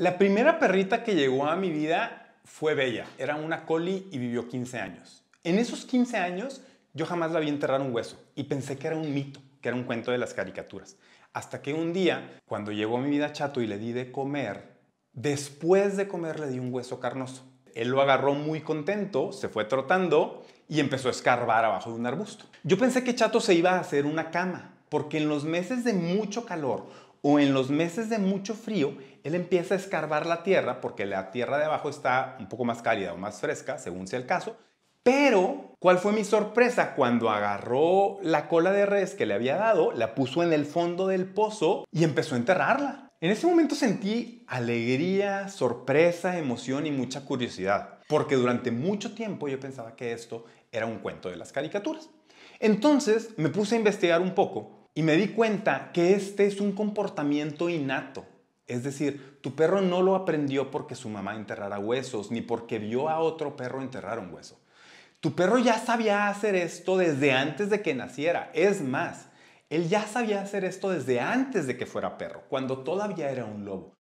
La primera perrita que llegó a mi vida fue Bella. Era una collie y vivió 15 años. En esos 15 años yo jamás la vi enterrar un hueso y pensé que era un mito, que era un cuento de las caricaturas. Hasta que un día, cuando llegó a mi vida Chato y le di de comer, después de comer le di un hueso carnoso. Él lo agarró muy contento, se fue trotando y empezó a escarbar abajo de un arbusto. Yo pensé que Chato se iba a hacer una cama, porque en los meses de mucho calor, o en los meses de mucho frío, él empieza a escarbar la tierra porque la tierra de abajo está un poco más cálida o más fresca, según sea el caso. Pero, ¿cuál fue mi sorpresa? Cuando agarró la cola de res que le había dado, la puso en el fondo del pozo y empezó a enterrarla. En ese momento sentí alegría, sorpresa, emoción y mucha curiosidad, porque durante mucho tiempo yo pensaba que esto era un cuento de las caricaturas. Entonces me puse a investigar un poco y me di cuenta que este es un comportamiento innato. Es decir, tu perro no lo aprendió porque su mamá enterrara huesos, ni porque vio a otro perro enterrar un hueso. Tu perro ya sabía hacer esto desde antes de que naciera. Es más, él ya sabía hacer esto desde antes de que fuera perro, cuando todavía era un lobo.